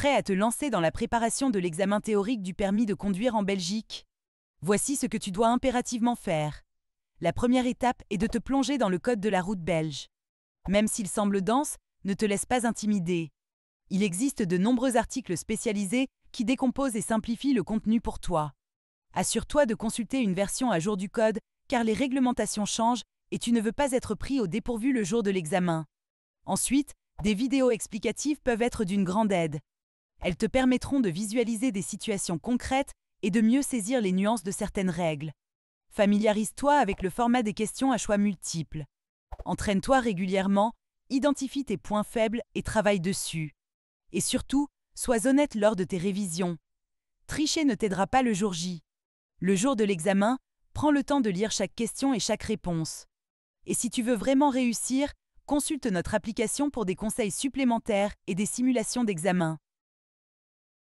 Prêt à te lancer dans la préparation de l'examen théorique du permis de conduire en Belgique Voici ce que tu dois impérativement faire. La première étape est de te plonger dans le code de la route belge. Même s'il semble dense, ne te laisse pas intimider. Il existe de nombreux articles spécialisés qui décomposent et simplifient le contenu pour toi. Assure-toi de consulter une version à jour du code, car les réglementations changent et tu ne veux pas être pris au dépourvu le jour de l'examen. Ensuite, des vidéos explicatives peuvent être d'une grande aide. Elles te permettront de visualiser des situations concrètes et de mieux saisir les nuances de certaines règles. Familiarise-toi avec le format des questions à choix multiples. Entraîne-toi régulièrement, identifie tes points faibles et travaille dessus. Et surtout, sois honnête lors de tes révisions. Tricher ne t'aidera pas le jour J. Le jour de l'examen, prends le temps de lire chaque question et chaque réponse. Et si tu veux vraiment réussir, consulte notre application pour des conseils supplémentaires et des simulations d'examen.